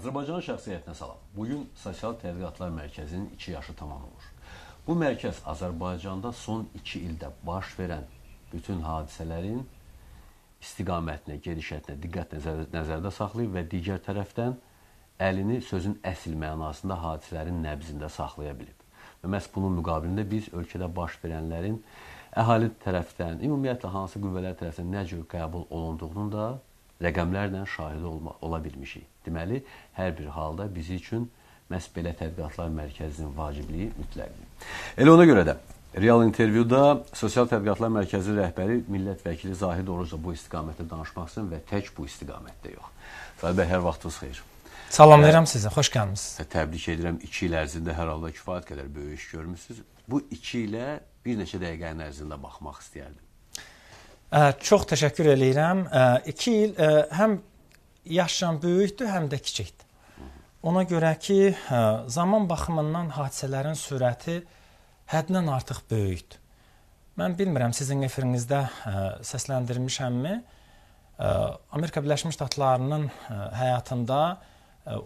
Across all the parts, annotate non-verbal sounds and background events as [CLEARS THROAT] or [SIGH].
Azərbaycanın şəxsiyyətinə salam. Bugün Sosial Tədqiqatlar Mərkəzinin 2 yaşı tamam olur. Bu mərkəz Azərbaycanda son 2 ildə baş verən bütün hadisələrin istiqamətinə, gedişətinə diqqət nəzər, nəzərdə saxlayıb və digər tərəfdən əlini sözün əsl mənasında hadisələrin nəbzində saxlaya bilib. Və məhz bunun müqabilində biz ölkədə baş verənlərin əhali tərəfdən, ümumiyyətlə hansı qüvvələr tərəfindən nə cür qəbul olunduğunun da rəqəmlərlə şahidi olma, ola bilmişik. Deməli, hər bir halda bizi üçün məhz belə tədqiqatlar mərkəzinin vacibliyi mütləqdir. Elə ona görə də Real intervyuda Sosial Tədqiqatlar Mərkəzi rəhbəri millət vəkili Zahid Oruc da bu istiqamətdə danışmaq istəyir və tək bu istiqamətdə yox. Zahid bəy, hər vaxtınız xeyir. Salamlayıram hə, sizə, xoş gəlmisiniz. Təbrik edirəm. 2 il ərzində hər halda kifayət qədər böyük iş görmüsüz. Bu 2 ilə bir neçə dəqiqənin ərzində baxmaq istəyərdim. Çox təşəkkür eləyirəm. 2 il həm yaşla böyükdür, həm də kiçikdir. Ona görə ki, hə, zaman baxımından hadisələrin sürəti həddən artıq böyükdür. Mən bilmirəm sizin efirinizdə hə, səsləndirmişəmmi? Hə, Amerika Birləşmiş Ştatlarının həyatında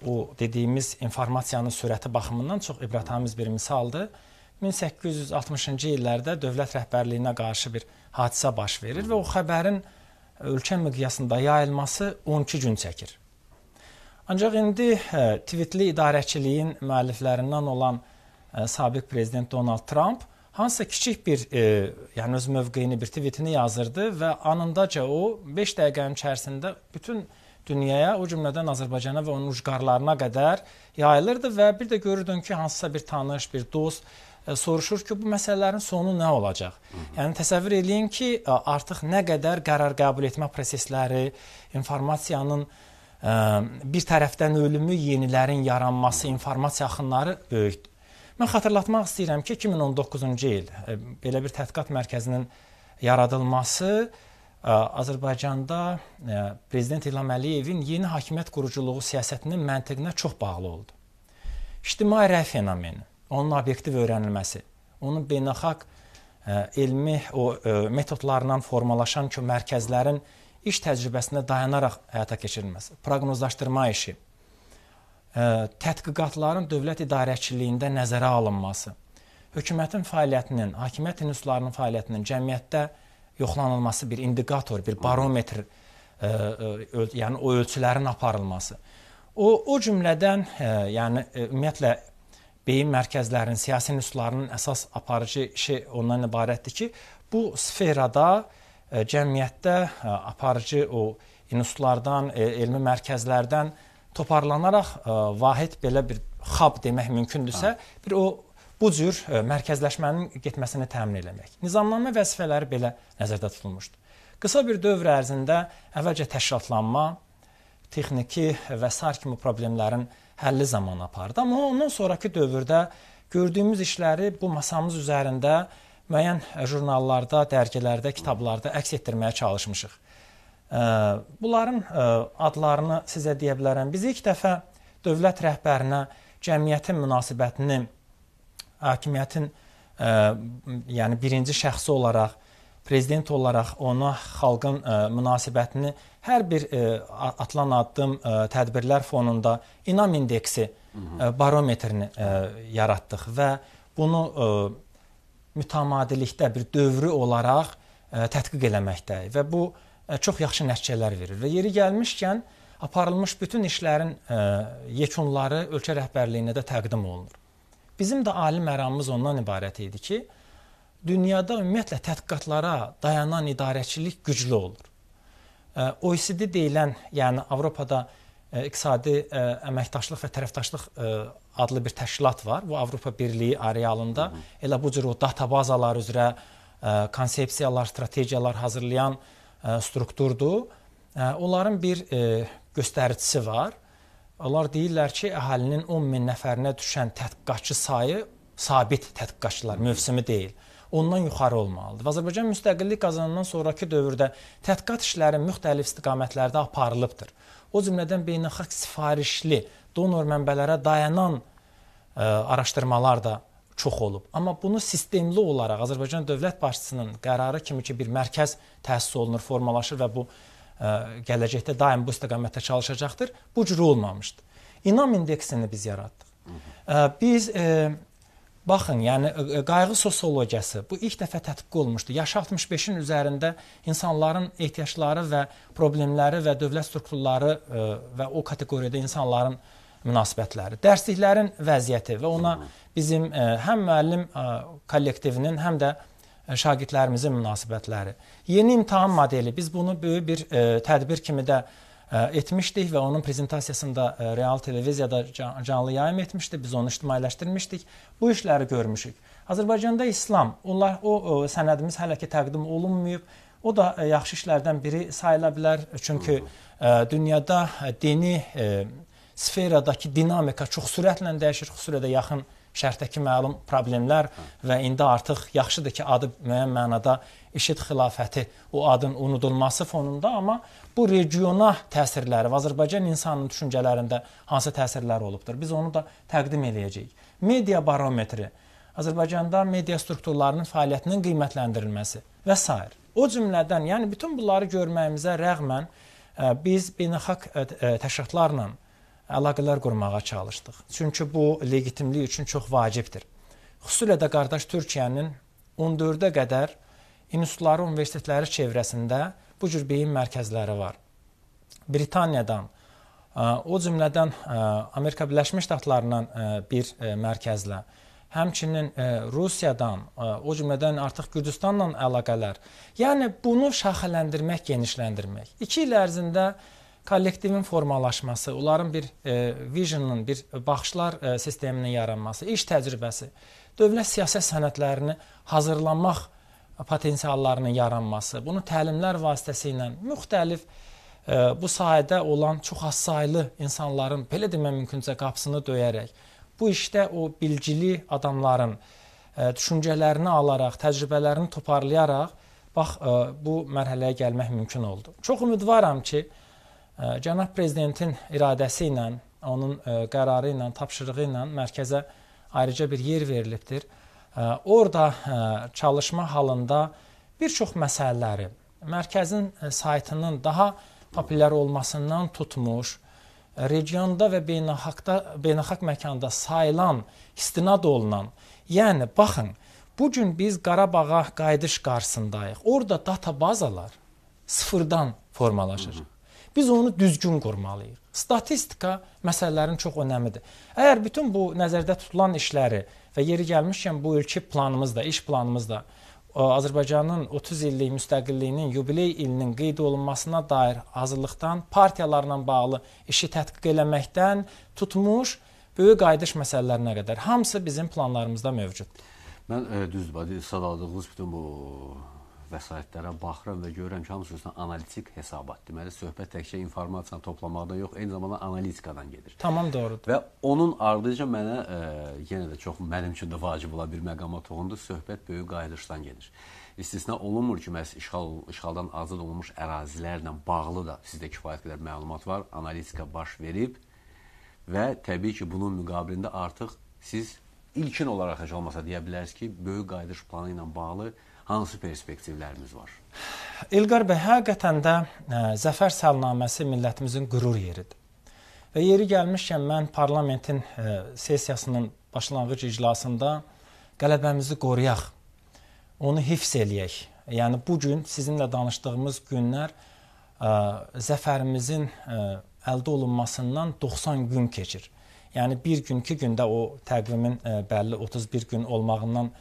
o dediyimiz informasiyanın sürəti baxımından çox ibrətamiz bir misaldır. 1860-cı illərdə dövlət rəhbərliyinə qarşı bir hadisə baş verir və o xəbərin ölkə miqyasında yayılması 12 gün çəkir. Ancaq indi e, tweetli idarəçiliyin müəlliflərindən olan ə, e, sabiq prezident Donald Trump hansısa kiçik bir, e, yəni öz mövqeyini, bir tweetini yazırdı və anındaca o 5 dəqiqənin içərisində bütün dünyaya, o cümlədən Azərbaycana və onun ucqarlarına qədər yayılırdı və bir də görürdün ki, hansısa bir tanış, bir dost E, soruşur ki, bu məsələlərin sonu nə olacaq? Hı -hı. Yəni təsəvvür eləyin ki, e, artıq nə qədər qərar qəbul etmə prosesləri, informasiyanın ə, e, bir tərəfdən ölümü, yenilərin yaranması, informasiya axınları böyükdür. Mən xatırlatmaq istəyirəm ki, 2019-cu il belə bir tədqiqat mərkəzinin yaradılması Azərbaycanda prezident İlham Əliyevin yeni hakimiyyət quruculuğu siyasətinin məntiqinə çox bağlı oldu. İctimai rəy fenomeni onun obyektiv öyrənilməsi, onun beynəlxalq e, elmi o e, metodlarla formalaşan ki, mərkəzlərin iş təcrübəsinə dayanaraq həyata keçirilməsi, proqnozlaşdırma işi, e, tədqiqatların dövlət idarəçiliyində nəzərə alınması, hökumətin fəaliyyətinin, hakimiyyət institutlarının fəaliyyətinin cəmiyyətdə yoxlanılması bir indikator, bir barometr, ə, ə, yəni o ölçülərin aparılması. O o cümlədən, ə, yəni ümumiyyətlə beyin mərkəzlərinin, siyasi nüsxələrinin əsas aparıcı işi ondan ibarətdir ki, bu sferada e, cəmiyyətdə e, aparıcı o institutlardan, e, elmi mərkəzlərdən toparlanaraq vahid belə bir xab demək mümkündürsə, bir o bu cür mərkəzləşmənin getməsini təmin etmək. Nizamnamə vəzifələri belə nəzərdə tutulmuşdu. Qısa bir dövr ərzində əvvəlcə təşkilatlanma, texniki və sair kimi problemlərin həlli zaman apardı. Amma ondan sonrakı dövrdə gördüyümüz işləri bu masamız üzərində müəyyən jurnallarda, dərgilərdə, kitablarda əks etdirməyə çalışmışıq. Bunların adlarını sizə deyə bilərəm. Biz ilk dəfə dövlət rəhbərinə cəmiyyətin münasibətini hakimiyyətin yəni birinci şəxsi olaraq prezident olaraq ona xalqın ə, e, münasibətini hər bir ə, e, atılan addım ə, e, tədbirlər fonunda inam indeksi ə, barometrini ə, yaratdıq və bunu ə, mütəmadilikdə bir dövrü olaraq ə, tədqiq eləməkdəyik və bu ə, çox yaxşı nəticələr verir. Və yeri gəlmişkən aparılmış bütün işlərin ə, yekunları ölkə rəhbərliyinə də təqdim olunur. Bizim də ali məramımız ondan ibarət idi ki, dünyada ümumiyyətlə tədqiqatlara dayanan idarəçilik güclü olur. OECD deyilən, yəni Avropada iqtisadi əməkdaşlıq və tərəfdaşlıq adlı bir təşkilat var. Bu Avropa Birliyi arealında elə bu cür o databazalar üzrə konsepsiyalar, strategiyalar hazırlayan strukturdur. Onların bir göstəricisi var. Onlar deyirlər ki, əhalinin 10 min nəfərinə düşən tədqiqatçı sayı sabit tədqiqatçılar, mövsümi deyil. Hı -hı ondan yuxarı olmalıdır. Və Azərbaycan müstəqillik qazanandan sonrakı dövrdə tədqiqat işləri müxtəlif istiqamətlərdə aparılıbdır. O cümlədən beynəlxalq sifarişli donor mənbələrə dayanan ə, e, araşdırmalar da çox olub. Amma bunu sistemli olaraq Azərbaycan dövlət başçısının qərarı kimi ki bir mərkəz təsis olunur, formalaşır və bu ə, e, gələcəkdə daim bu istiqamətdə çalışacaqdır. Bu cür olmamışdı. İnam indeksini biz yaratdıq. Ə, e, biz ə, Baxın, yəni qayğı sosiologiyası bu ilk dəfə tətbiq olunmuşdu. Yaş 65-in üzərində insanların ehtiyacları və problemləri və dövlət strukturları və o kateqoriyada insanların münasibətləri, dərsliklərin vəziyyəti və ona bizim həm müəllim kollektivinin, həm də şagirdlərimizin münasibətləri. Yeni imtahan modeli biz bunu böyük bir tədbir kimi də etmişdik və onun prezentasiyasında real televiziyada canlı yayım etmişdi. Biz onu ictimailəşdirmişdik. Bu işləri görmüşük. Azərbaycanda İslam, onlar o, o sənədimiz hələ ki təqdim olunmayıb. O da yaxşı işlərdən biri sayıla bilər. Çünki dünyada dini sferadakı dinamika çox sürətlə dəyişir, xüsusilə də yaxın şərhdəki məlum problemlər hə. və indi artıq yaxşıdır ki, adı müəyyən mənada İŞİD xilafəti o adın unudulması fonunda, amma bu regiona təsirləri, Azərbaycan insanının düşüncələrində hansı təsirlər olubdur? Biz onu da təqdim eləyəcəyik. Media barometri, Azərbaycanda media strukturlarının fəaliyyətinin qiymətləndirilməsi və s. O cümlədən, yəni bütün bunları görməyimizə rəğmən e, biz beynəlxalq e, e, təşkilatlarla əlaqələr qurmağa çalışdıq. Çünki bu legitimlik üçün çox vacibdir. Xüsusilə də qardaş Türkiyənin 14-ə qədər institutları, universitetləri çevrəsində bu cür beyin mərkəzləri var. Britaniyadan, e, o cümlədən e, Amerika Birləşmiş Ştatlarından e, bir mərkəzlə, həmçinin Rusiyadan, o cümlədən artıq Gürcüstanla əlaqələr. Yəni bunu şaxələndirmək, genişləndirmək. 2 il ərzində kollektivin formalaşması, onların bir e, visionının, bir baxışlar e, sisteminin yaranması, iş təcrübəsi, dövlət siyasət sənədlərini hazırlanmaq potensiallarının yaranması, bunu təlimlər vasitəsilə müxtəlif e, bu sahədə olan çox az saylı insanların belə demək mümküncə qapısını döyərək bu işdə o bilgili adamların e, düşüncələrini alaraq, təcrübələrini toparlayaraq bax e, bu mərhələyə gəlmək mümkün oldu. Çox ümidvaram ki, e, Cənab prezidentin iradəsi ilə, onun qərarı ilə, tapşırığı ilə mərkəzə ayrıca bir yer verilibdir. Orda çalışma halında bir çox məsələləri mərkəzin saytının daha populyar olmasından tutmuş, regionda və beynəlxalqda beynəlxalq məkanda sayılan, istinad olunan, yəni baxın, bu gün biz Qarabağa qayıdış qarşısındayıq. Orda databazalar sıfırdan formalaşır. Hı -hı. Biz onu düzgün qurmalıyıq. Statistika məsələlərin çox önəmidir. Əgər bütün bu nəzərdə tutulan işləri və yeri gəlmişkən bu ilki planımızda, iş planımızda Azərbaycanın 30 illik müstəqilliyinin yubiley ilinin qeyd olunmasına dair hazırlıqdan, partiyalarla bağlı işi tədqiq eləməkdən tutmuş böyük qayıdış məsələlərinə qədər hamısı bizim planlarımızda mövcuddur. Mən e, düzdür, sadalığınız bütün bu vəsaitlərə baxıram və görürəm ki, hamısı üstündə analitik hesabat. Deməli, söhbət təkcə informasiyanı toplamaqdan yox, eyni zamanda analitikadan gedir. Tamam, doğrudur. Və onun ardınca mənə e, yenə də çox mənim üçün də vacib olan bir məqama toxundu. Söhbət böyük qayıdışdan gedir. İstisna olunmur ki, məhz işğal, işğaldan azad olunmuş ərazilərlə bağlı da sizdə kifayət qədər məlumat var, analitika baş verib və təbii ki, bunun müqabilində artıq siz ilkin olaraq heç olmasa deyə biləriz ki, böyük qayıdış planı ilə bağlı hansı perspektivlərimiz var? Elqar bəy, həqiqətən də ə, e, Zəfər salnaməsi millətimizin qürur yeridir. Və yeri gəlmişkən mən parlamentin ə, e, sessiyasının başlanğıc iclasında qələbəmizi qoruyaq. Onu hifz eləyək. Yəni bu gün sizinlə danışdığımız günlər ə, e, zəfərimizin ə, əldə olunmasından 90 gün keçir. Yəni bir gün, iki gündə o təqvimin e, bəlli 31 gün olmağından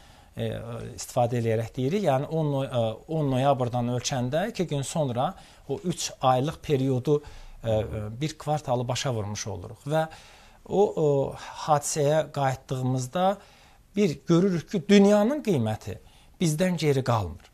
e, istifadə eləyərək deyirik. Yəni 10 10 e, noyabrdan ölçəndə 2 gün sonra o 3 aylıq periodu bir kvartalı başa vurmuş oluruq və o, o hadisəyə qayıtdığımızda bir görürük ki, dünyanın qiyməti bizdən geri qalmır.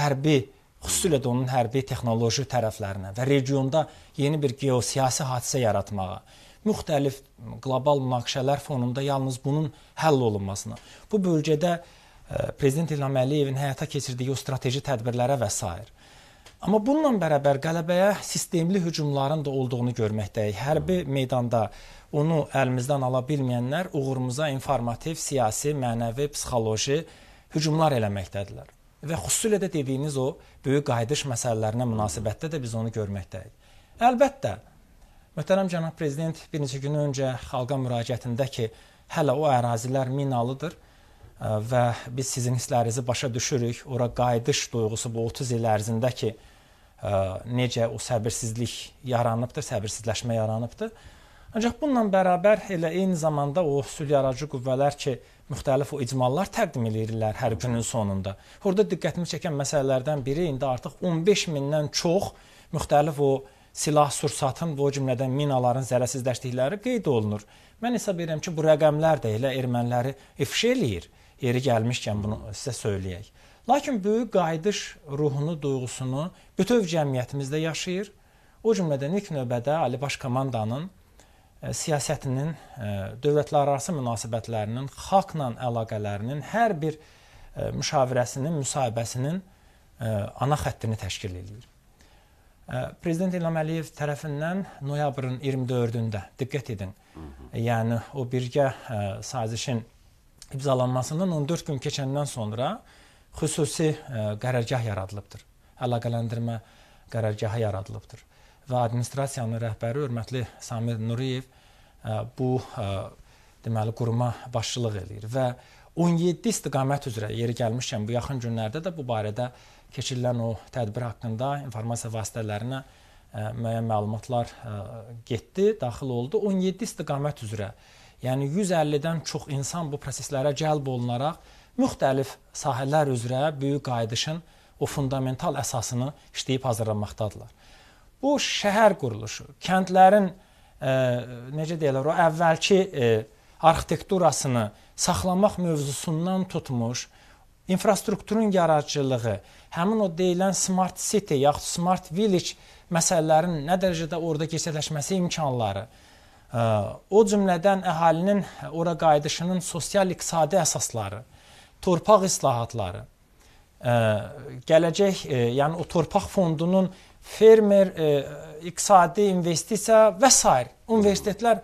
Hərbi xüsusilə də onun hərbi texnoloji tərəflərinə və regionda yeni bir geosiyasi hadisə yaratmağa müxtəlif qlobal münaqişələr fonunda yalnız bunun həll olunmasına, bu bölgədə e, prezident İlham Əliyevin həyata keçirdiyi o strateji tədbirlərə və s. Amma bununla bərabər qələbəyə sistemli hücumların da olduğunu görməkdəyik. Hərbi meydanda onu əlimizdən ala bilməyənlər uğurumuza informativ, siyasi, mənəvi, psixoloji hücumlar eləməkdədirlər. Və xüsusilə də dediyiniz o böyük qayıdış məsələlərinə münasibətdə də biz onu görməkdəyik. Əlbəttə, Möhtərəm cənab prezident bir neçə gün öncə xalqa müraciətində ki, hələ o ərazilər minalıdır e, və biz sizin hisslərinizi başa düşürük. Ora qayıdış duyğusu bu 30 il ərzində ki, e, necə o səbirsizlik yaranıbdır, səbirsizləşmə yaranıbdır. Ancaq bununla bərabər elə eyni zamanda o sülh yaradıcı qüvvələr ki, müxtəlif o icmallar təqdim eləyirlər hər günün sonunda. Burada diqqətimi çəkən məsələlərdən biri indi artıq 15 mindən çox müxtəlif o silah-sursatın, o cümlədən minaların zərərsizləşdikləri qeyd olunur. Mən hesab edirəm ki, bu rəqəmlər də elə erməniləri ifşa eləyir. Yeri gəlmişkən bunu sizə söyləyək. Lakin böyük qayıdış ruhunu, duyğusunu bütöv cəmiyyətimizdə yaşayır. O cümlədən ilk növbədə Ali Baş Komandanın e, siyasətinin, e, dövlətlərarası münasibətlərinin, xalqla əlaqələrinin hər bir e, müşavirəsinin, müsahibəsinin ana xəttini təşkil eləyir. Prezident İlham Əliyev tərəfindən noyabrın 24-də diqqət edin. Yəni o birgə sazişin imzalanmasından 14 gün keçəndən sonra xüsusi qərargah yaradılıbdır. Əlaqələndirmə qərargahı yaradılıbdır. Və administrasiyanın rəhbəri hörmətli Samir Nuriyev bu deməli quruma başçılıq eləyir və 17 istiqamət üzrə yeri gəlmişkən bu yaxın günlərdə də bu barədə keçirilən o tədbir haqqında informasiya vasitələrinə e, müəyyən məlumatlar e, getdi, daxil oldu. 17 istiqamət üzrə, yəni 150-dən çox insan bu proseslərə cəlb olunaraq müxtəlif sahələr üzrə böyük qayıdışın o fundamental əsasını işləyib hazırlanmaqdadırlar. Bu şəhər quruluşu, kəndlərin ə, e, necə deyirlər, o əvvəlki ə, arxitekturasını saxlamaq mövzusundan tutmuş, ə, infrastrukturun yaradıcılığı, həmin o deyilən smart city yaxud smart village məsələlərin nə dərəcədə orada gerçəkləşməsi imkanları, e, o cümlədən əhalinin ora qayıdışının sosial-iqtisadi əsasları, torpaq islahatları, e, gələcək, e, yəni o torpaq fondunun fermer iqtisadi investisiya və s. universitetlər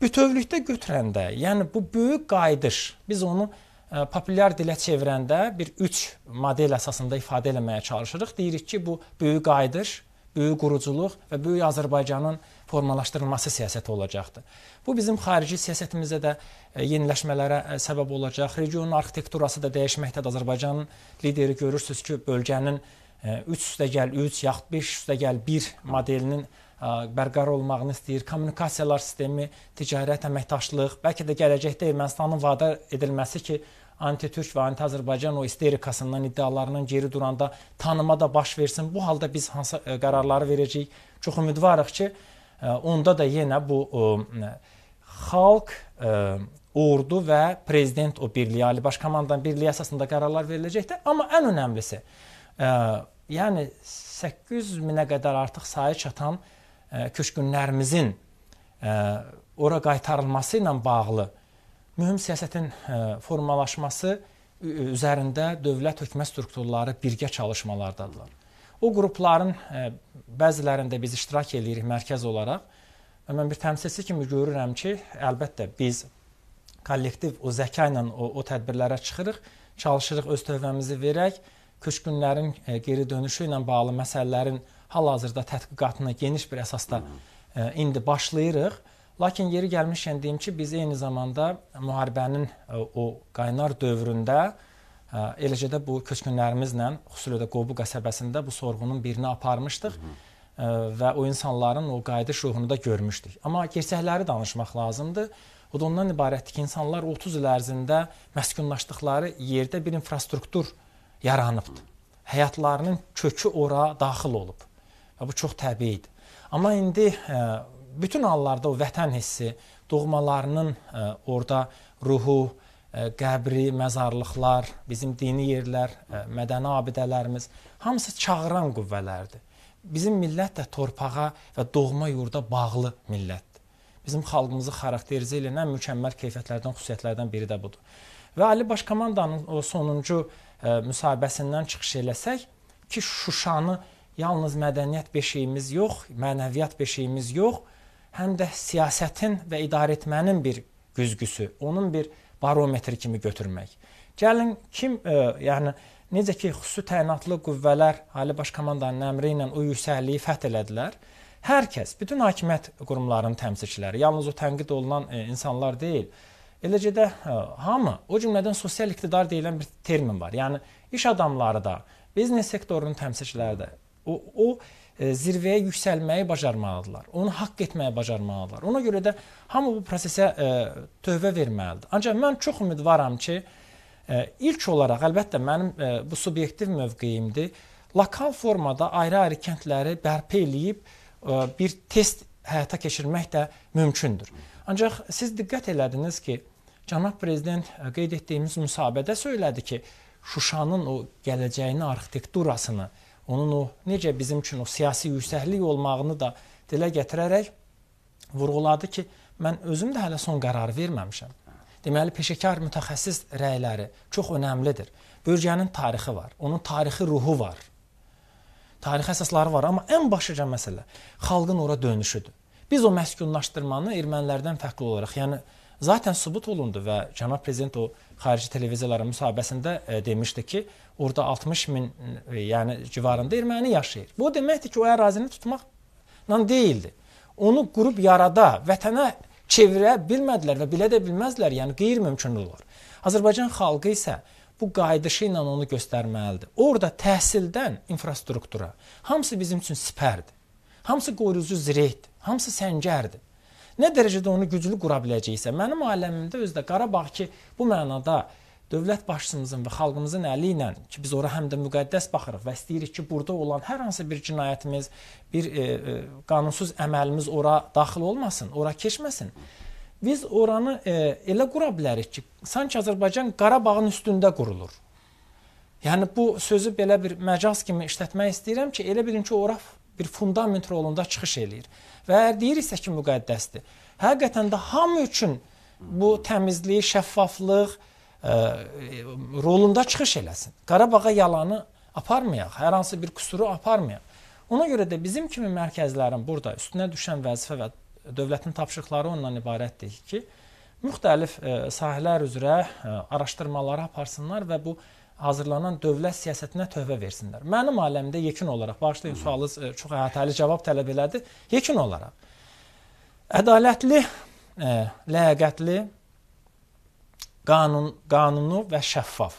bütövlükdə götürəndə, yəni bu böyük qayıdış, biz onu populyar dilə çevirəndə bir 3 model əsasında ifadə etməyə çalışırıq. Deyirik ki, bu böyük qayıdış, böyük quruculuq və böyük Azərbaycanın formalaşdırılması siyasəti olacaqdır. Bu bizim xarici siyasətimizdə də yeniləşmələrə səbəb olacaq. Regionun arxitekturası da dəyişməkdədir. Azərbaycanın lideri görürsüz ki, bölgənin 3 üstə gəl 3 yaxud 5 üstə gəl 1 modelinin bərqərar olmağını istəyir. Kommunikasiyalar sistemi, ticarət əməkdaşlıq, bəlkə də gələcəkdə Ermənistanın vada edilməsi ki, anti-Türk və anti-Azərbaycan o isterikasından, iddialarından geri duranda tanıma da baş versin. Bu halda biz hansı e, qərarları verəcəyik? Çox ümidvarıq ki, e, onda da yenə bu e, xalq, ordu və prezident o birliyi, Ali Baş Komandanın birliyi əsasında qərarlar veriləcəkdir. Amma ən önəmlisi, yəni 800 minə qədər artıq sayı çatan köçkünlərimizin ora qaytarılması ilə bağlı mühüm siyasətin e, formalaşması üzərində dövlət hökumət strukturları birgə çalışmalardadırlar. O qrupların e, bəzilərində biz iştirak eləyirik mərkəz olaraq. Və mən bir təmsilçi kimi görürəm ki, əlbəttə biz kollektiv o zəka ilə o, o tədbirlərə çıxırıq, çalışırıq öz tövbəmizi verək, köçkünlərin e, geri dönüşü ilə bağlı məsələlərin hal-hazırda tədqiqatını geniş bir əsasda indi başlayırıq. Lakin yeri gəlmişkən deyim ki, biz eyni zamanda müharibənin e, o qaynar dövründə e, eləcə də bu köçkünlərimizlə, xüsusilə də Qobu qəsəbəsində bu sorğunun birini aparmışdıq Hı -hı. E, və o insanların o qayıdış ruhunu da görmüşdük. Amma gerçəkləri danışmaq lazımdır. O da ondan ibarətdir ki, insanlar 30 il ərzində məskunlaşdıqları yerdə bir infrastruktur yaranıbdır. Həyatlarının kökü ora daxil olub. Və bu çox təbiidir. Amma indi bütün hallarda o vətən hissi, doğmalarının ə, e, orada ruhu, ə, e, qəbri, məzarlıqlar, bizim dini yerlər, ə, e, mədəni abidələrimiz hamısı çağıran qüvvələrdir. Bizim millət də torpağa və doğma yurda bağlı millətdir. Bizim xalqımızı xarakterizə edən ən mükəmməl keyfiyyətlərdən, xüsusiyyətlərdən biri də budur. Və Ali Baş Komandanın o sonuncu ə, müsahibəsindən çıxış eləsək ki, Şuşanı yalnız mədəniyyət beşiyimiz yox, mənəviyyat beşiyimiz yox, həm də siyasətin və idarəetmənin bir güzgüsü, onun bir barometri kimi götürmək. Gəlin kim, ə, e, yəni necə ki xüsusi təyinatlı qüvvələr Ali Baş Komandanın əmri ilə o yüksəkliyi fəth elədilər. Hər kəs, bütün hakimiyyət qurumlarının təmsilçiləri, yalnız o tənqid olunan ə, e, insanlar deyil. Eləcə də ə, e, hamı, o cümlədən sosial iqtidar deyilən bir termin var. Yəni iş adamları da, biznes sektorunun təmsilçiləri də o o E, zirvəyə yüksəlməyi bacarmalıdırlar. Onu haqq etməyi bacarmalıdırlar. Ona görə də hamı bu prosesə ə, e, tövbə verməlidir. Ancaq mən çox ümidvaram ki, ə, e, ilk olaraq əlbəttə mənim ə, bu subyektiv mövqeyimdir. Lokal formada ayrı-ayrı kəndləri bərpa eləyib ə, bir test həyata keçirmək də mümkündür. Ancaq siz diqqət elədiniz ki, cənab prezident qeyd etdiyimiz müsahibədə söylədi ki, Şuşanın o gələcəyini, arxitekturasını, onun o necə bizim üçün o siyasi yüksəklik olmağını da dilə gətirərək vurğuladı ki, mən özüm də hələ son qərar verməmişəm. Deməli, peşəkar mütəxəssis rəyləri çox önəmlidir. Bölgənin tarixi var, onun tarixi ruhu var. Tarixi əsasları var, amma ən başlıca məsələ xalqın ora dönüşüdür. Biz o məskunlaşdırmanı ermənilərdən fərqli olaraq, yəni zaten sübut olundu və cənab prezident o xarici televiziyaların müsahibəsində e, demişdi ki, orada 60 min e, yəni civarında erməni yaşayır. Bu deməkdir ki, o ərazini tutmaqla deyildi. Onu qurub yarada, vətənə çevirə bilmədilər və bilə də bilməzlər, yəni qeyri-mümkün olur. Azərbaycan xalqı isə bu qayıdışı ilə onu göstərməlidir. Orada təhsildən infrastruktura hamısı bizim üçün sipərdir. Hamısı qoruyucu zirehdir, hamısı səngərdir nə dərəcədə onu güclü qura biləcəksə, mənim aləmimdə özdə Qarabağ ki, bu mənada dövlət başçımızın və xalqımızın əli ilə ki, biz ora həm də müqəddəs baxırıq və istəyirik ki, burada olan hər hansı bir cinayətimiz, bir e, e, qanunsuz əməlimiz ora daxil olmasın, ora keçməsin. Biz oranı e, elə qura bilərik ki, sanki Azərbaycan Qarabağın üstündə qurulur. Yəni bu sözü belə bir məcaz kimi işlətmək istəyirəm ki, elə bilin ki, ora bir fundament rolunda çıxış eləyir. Və əgər deyiriksə ki, müqəddəsdir, həqiqətən də hamı üçün bu təmizlik, şəffaflıq, e, ə, rolunda çıxış eləsin. Qarabağa yalanı aparmayaq, hər hansı bir qüsuru aparmayaq. Ona görə də bizim kimi mərkəzlərin burada üstünə düşən vəzifə və dövlətin tapşırıqları ondan ibarətdir ki, müxtəlif ə, e, sahələr üzrə ə, e, araşdırmaları aparsınlar və bu hazırlanan dövlət siyasətinə tövbə versinlər. Mənim aləmdə yekun olaraq, bağışlayın sualınız e, çox əhatəli cavab tələb elədi. Yekun olaraq ədalətli, ə, ləyaqətli qanun qanunu və şəffaf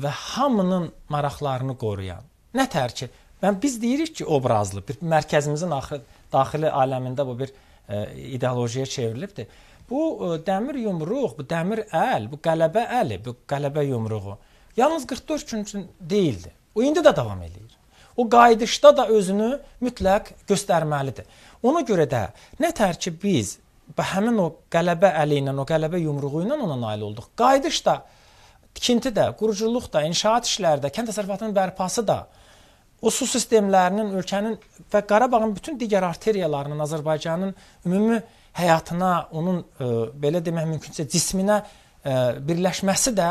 və hamının maraqlarını qoruyan. Nətər ki, mən biz deyirik ki, obrazlı bir mərkəzimizin axırı daxili aləmində bu bir ə, e, ideologiyaya çevrilibdi. Bu ə, e, dəmir yumruq, bu dəmir əl, bu qələbə əli, bu qələbə yumruğu yalnız 44 gün üçün deyildi. O indi də davam eləyir. O qayıdışda da özünü mütləq göstərməlidir. Ona görə də nətər ki biz həmin o qələbə əli ilə, o qələbə yumruğu ilə ona nail olduq. Qayıdış da, tikinti də, quruculuq da, inşaat işləri də, kənd təsərrüfatının bərpası da o su sistemlərinin ölkənin və Qarabağın bütün digər arteriyalarının Azərbaycanın ümumi həyatına, onun ə, e, belə demək mümkünsə cisminə ə, e, birləşməsi də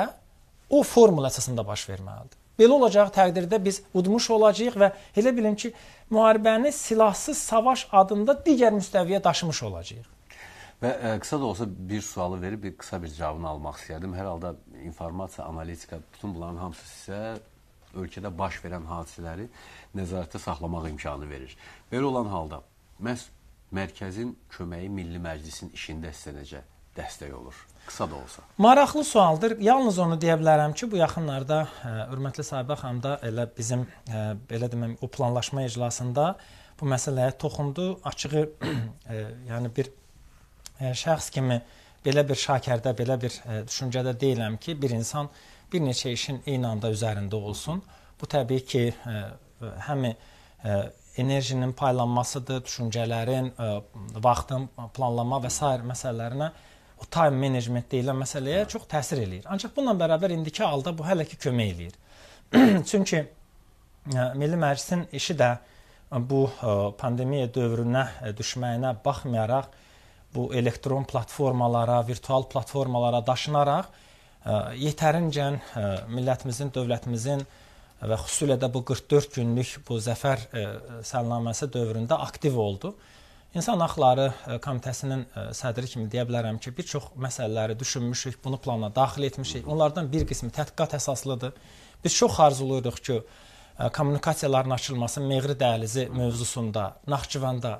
o formula əsasında baş verməlidir. Belə olacağı təqdirdə biz udmuş olacağıq və elə bilin ki, müharibəni silahsız savaş adında digər müstəviyə daşımış olacağıq. Və ə, e, qısa da olsa bir sualı verib bir qısa bir cavabını almaq istərdim. Hər halda informasiya, analitika, bütün bunların hamısı sizə ölkədə baş verən hadisələri nəzarətdə saxlamaq imkanı verir. Belə olan halda məhz mərkəzin köməyi Milli Məclisin işində sizə necə dəstək olur? Qısa da olsa. Maraqlı sualdır. Yalnız onu deyə bilərəm ki, bu yaxınlarda ə, e, hörmətli Sahibə xanım da elə bizim ə, e, belə deməm o planlaşma iclasında bu məsələyə toxundu. Açığı ə, [CLEARS THROAT] yəni bir şəxs kimi belə bir şakərdə, belə bir e, düşüncədə deyiləm ki, bir insan bir neçə işin eyni anda üzərində olsun. Bu təbii ki, e, həm e, enerjinin paylanmasıdır, düşüncələrin, vaxtın planlama və s. məsələlərinə o time management deyilən məsələyə çox təsir eləyir. Ancaq bununla bərabər indiki halda bu hələ ki kömək eləyir. [CLEARS THROAT] Çünki Milli Məclisin işi də bu pandemiya dövrünə düşməyinə baxmayaraq bu elektron platformalara, virtual platformalara daşınaraq e, yetərincə e, millətimizin, dövlətimizin və xüsusilə də bu 44 günlük bu zəfər e, səlnaməsi dövründə aktiv oldu. İnsan Haqları Komitəsinin sədri kimi deyə bilərəm ki, bir çox məsələləri düşünmüşük, bunu plana daxil etmişik. Onlardan bir qismi tədqiqat əsaslıdır. Biz çox arzulayırıq ki, kommunikasiyaların açılması Meğri dəhlizi mövzusunda Naxçıvanda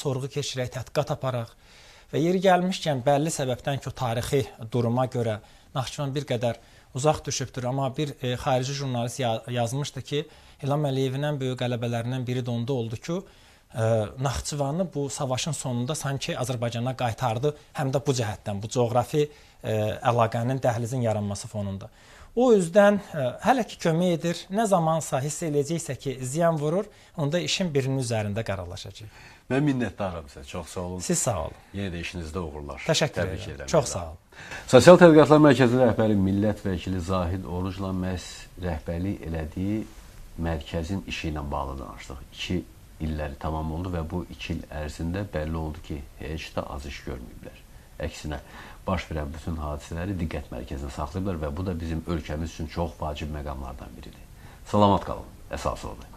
sorğu keçirək, tədqiqat aparaq. Və yeri gəlmişkən bəlli səbəbdən ki, o tarixi duruma görə Naxçıvan bir qədər uzaq düşübdür, amma bir e, xarici jurnalist yazmışdı ki, İlham Əliyevin ən böyük qələbələrindən biri də onda oldu ki, ə, e, Naxçıvanı bu savaşın sonunda sanki Azərbaycana qaytardı, həm də bu cəhətdən, bu coğrafi ə, e, əlaqənin dəhlizin yaranması fonunda. O üzdən ə, e, hələ ki kömək edir. Nə zamansa hiss eləyəcəksə ki, ziyan vurur, onda işin birinin üzərində qaralaşacaq. Mən minnətdaram sizə. Çox sağ olun. Siz sağ olun. Yenə də işinizdə uğurlar. Təşəkkür Təbrik edirəm. Çox sağ olun. Sosial Tədqiqatlar Mərkəzinin rəhbəri millət vəkili Zahid Orucla məhz rəhbərlik elədiyi mərkəzin işi ilə bağlı danışdıq. 2 illəri tamam oldu və bu 2 il ərzində bəlli oldu ki, heç də az iş görməyiblər. Əksinə baş verən bütün hadisələri diqqət mərkəzinə saxlayıblar və bu da bizim ölkəmiz üçün çox vacib məqamlardan biridir. Salamat qalın, əsas olun.